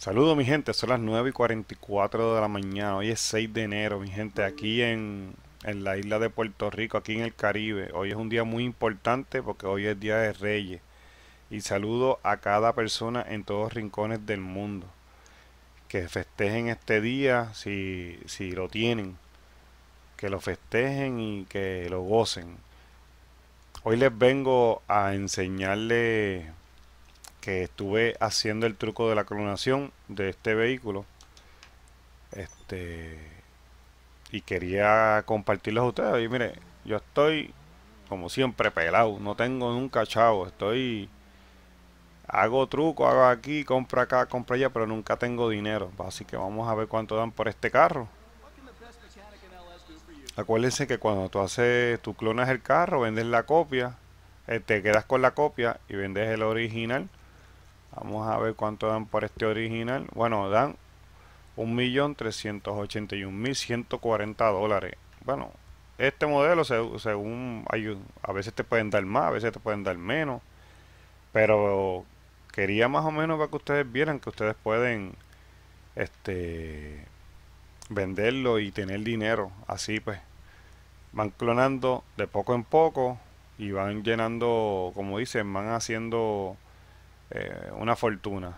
Saludos mi gente, son las 9 y 44 de la mañana, hoy es 6 de enero mi gente, aquí en, en, la isla de Puerto Rico, aquí en el Caribe. Hoy es un día muy importante porque hoy es Día de Reyes. Y saludo a cada persona en todos los rincones del mundo. Que festejen este día si, si lo tienen. Que lo festejen y que lo gocen. Hoy les vengo a enseñarles que estuve haciendo el truco de la clonación de este vehículo este y quería compartirlo a ustedes y mire yo estoy como siempre pelado no tengo nunca chavo estoy hago truco hago aquí compra acá compra allá pero nunca tengo dinero así que vamos a ver cuánto dan por este carro acuérdense que cuando tú haces tú clonas el carro vendes la copia eh, te quedas con la copia y vendes el original Vamos a ver cuánto dan por este original. Bueno, dan 1.381.140 dólares. Bueno, este modelo, según a veces te pueden dar más, a veces te pueden dar menos. Pero quería más o menos para que ustedes vieran que ustedes pueden este venderlo y tener dinero. Así pues, van clonando de poco en poco y van llenando, como dicen, van haciendo eh, una fortuna.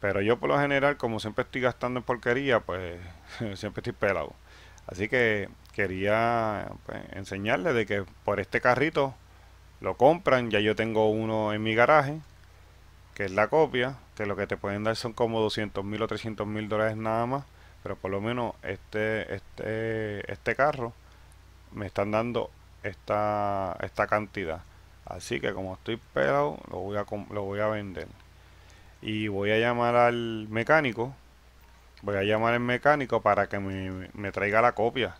Pero yo por lo general, como siempre estoy gastando en porquería, pues siempre estoy pelado. Así que quería pues, enseñarles de que por este carrito lo compran. Ya yo tengo uno en mi garaje, que es la copia, que lo que te pueden dar son como 200 mil o 300 mil dólares nada más. Pero por lo menos este, este, este carro me están dando esta, esta cantidad. Así que como estoy pelado, lo voy a, lo voy a vender. Y voy a llamar al mecánico. Voy a llamar al mecánico para que me, traiga la copia.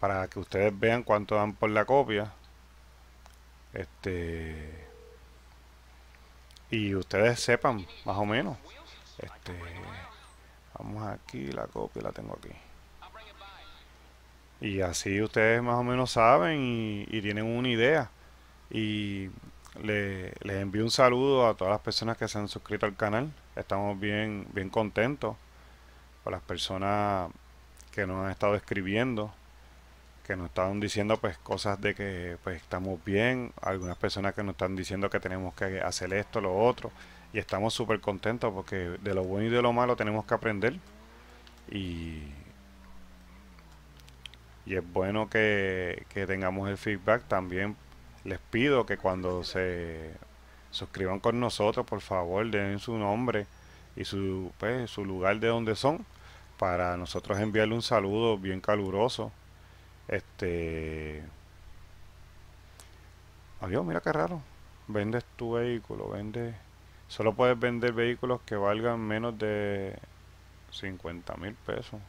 Para que ustedes vean cuánto dan por la copia. Este. Y ustedes sepan, más o menos. Este, vamos aquí, la copia la tengo aquí. Y así ustedes más o menos saben y tienen una idea. Y les envío un saludo a todas las personas que se han suscrito al canal. Estamos bien, bien contentos por las personas que nos han estado escribiendo, que nos están diciendo pues cosas de que pues estamos bien, algunas personas que nos están diciendo que tenemos que hacer esto, lo otro, y estamos súper contentos porque de lo bueno y de lo malo tenemos que aprender. Y, es bueno que, que tengamos el feedback también les pido que cuando se suscriban con nosotros, por favor, den su nombre y su, pues, su lugar de donde son para nosotros enviarle un saludo bien caluroso. Este. Adiós, mira qué raro. Vendes tu vehículo, vende. Solo puedes vender vehículos que valgan menos de 50 mil pesos.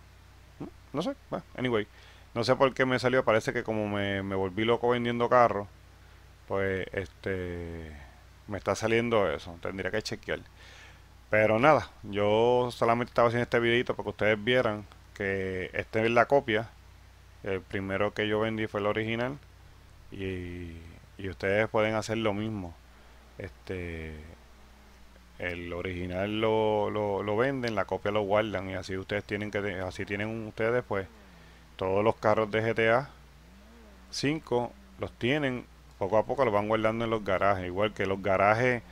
Mm, no sé, anyway. No sé por qué me salió. Parece que como me, me volví loco vendiendo carros pues este me está saliendo eso. Tendría que chequear. Pero nada, yo solamente estaba haciendo este videito para que ustedes vieran que esta es la copia. El primero que yo vendí fue el original. Y, ustedes pueden hacer lo mismo. Este el original lo, lo, venden, la copia lo guardan y así ustedes tienen que así tienen ustedes pues todos los carros de GTA 5 los tienen poco a poco lo van guardando en los garajes. Igual que los garajes,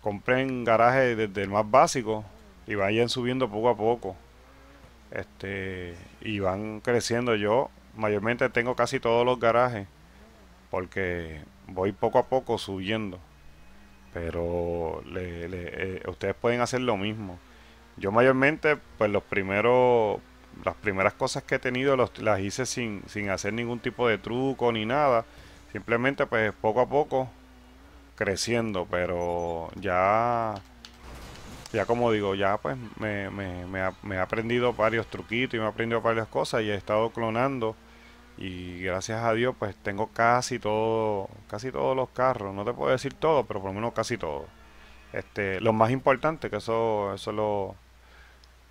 compren garajes desde el más básico y vayan subiendo poco a poco. Este, y van creciendo. Yo mayormente tengo casi todos los garajes porque voy poco a poco subiendo. Pero eh, ustedes pueden hacer lo mismo. Yo mayormente, pues los primeros, las primeras cosas que he tenido las hice sin, sin hacer ningún tipo de truco ni nada Simplemente pues poco a poco creciendo, pero ya, ya como digo, ya pues me, ha, he aprendido varios truquitos y me he aprendido varias cosas y he estado clonando y gracias a Dios pues tengo casi todo, casi todos los carros, no te puedo decir todo, pero por lo menos casi todo. Este, lo más importante que eso, eso lo,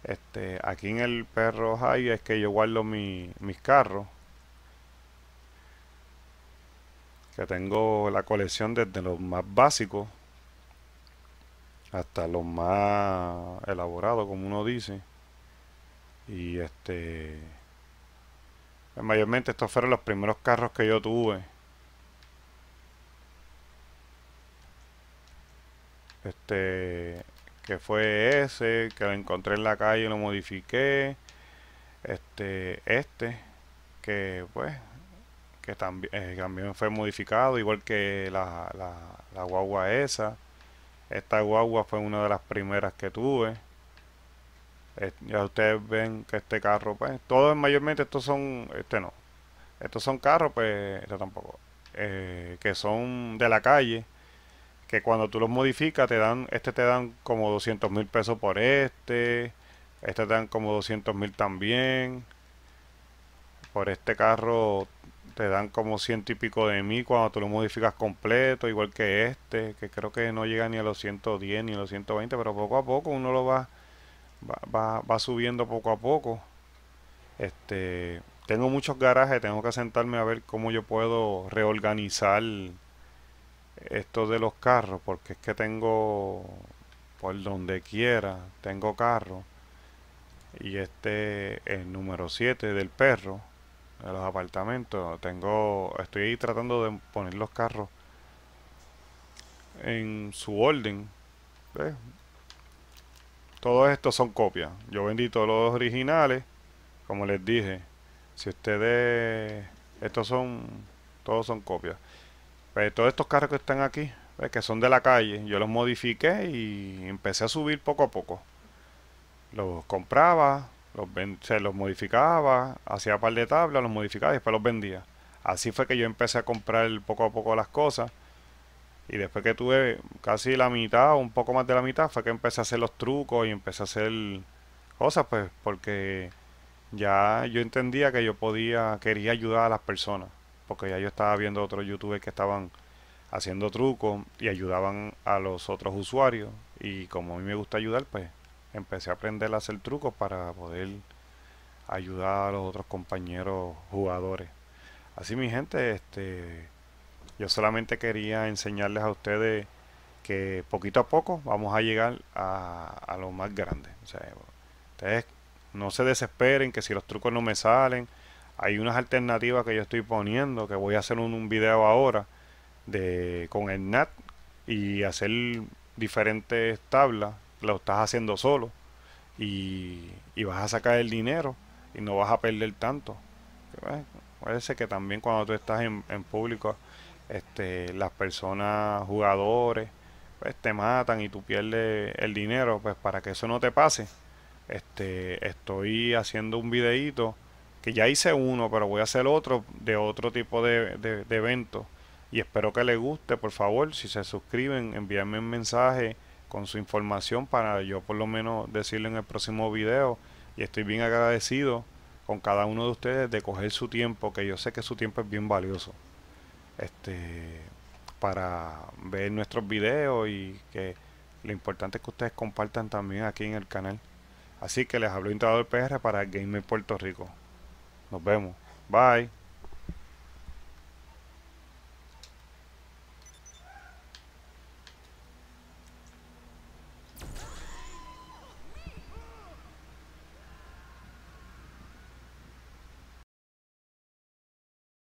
este, aquí en el perro hay es que yo guardo mis carros que tengo la colección desde los más básicos hasta los más elaborados, como uno dice. Y este. Mayormente estos fueron los primeros carros que yo tuve. Este. Que fue ese, que lo encontré en la calle y lo modifiqué. Este. Este. Que pues que eh, también, fue modificado, igual que la, guagua esa. Esta guagua fue una de las primeras que tuve. ya ustedes ven que este carro, pues, todos mayormente estos son, este no, estos son carros, pues, este tampoco, eh, que son de la calle, que cuando tú los modificas te dan, este te dan como 200 mil pesos por este, este te dan como 200 mil también. Por este carro te dan como ciento y pico de mil cuando tú lo modificas completo, igual que este, que creo que no llega ni a los 110 ni a los 120, pero poco a poco uno lo va, va, subiendo poco a poco. Este, tengo muchos garajes, tengo que sentarme a ver cómo yo puedo reorganizar esto de los carros, porque es que tengo por donde quiera, tengo carro. Y este el número 7 del perro de los apartamentos. Tengo, estoy tratando de poner los carros en su orden. ¿Ves? Todos estos son copias. Yo vendí todos los originales, como les dije. Si ustedes, estos son, todos son copias. Pero pues, todos estos carros que están aquí, ¿ves? que son de la calle, yo los modifiqué y empecé a subir poco a poco. Los compraba, se los modificaba, hacía par de tablas, los modificaba y después los vendía. Así fue que yo empecé a comprar poco a poco las cosas. Y después que tuve casi la mitad, un poco más de la mitad, fue que empecé a hacer los trucos y empecé a hacer cosas, pues, porque ya yo entendía que yo podía, quería ayudar a las personas. Porque ya yo estaba viendo otros youtubers que estaban haciendo trucos y ayudaban a los otros usuarios. Y como a mí me gusta ayudar, pues empecé a aprender a hacer trucos para poder ayudar a los otros compañeros jugadores. Así mi gente, este, yo solamente quería enseñarles a ustedes que poquito a poco vamos a llegar a, lo más grande. no se desesperen que si los trucos no me salen, hay unas alternativas que yo estoy poniendo, que voy a hacer un, video ahora de con el NAT y hacer diferentes tablas lo estás haciendo solo y, vas a sacar el dinero y no vas a perder tanto. Pues, puede parece que también cuando tú estás en, público, este, las personas, jugadores, pues te matan y tú pierdes el dinero, pues para que eso no te pase, este, estoy haciendo un videíto que ya hice uno, pero voy a hacer otro de otro tipo de, evento. Y espero que les guste, por favor, si se suscriben, envíenme un mensaje con su información para yo por lo menos decirle en el próximo video. Y estoy bien agradecido con cada uno de ustedes de coger su tiempo, que yo sé que su tiempo es bien valioso. Este para ver nuestros videos y que lo importante es que ustedes compartan también aquí en el canal. Así que les hablo Intrador PR para Gamer Puerto Rico. Nos vemos. Bye.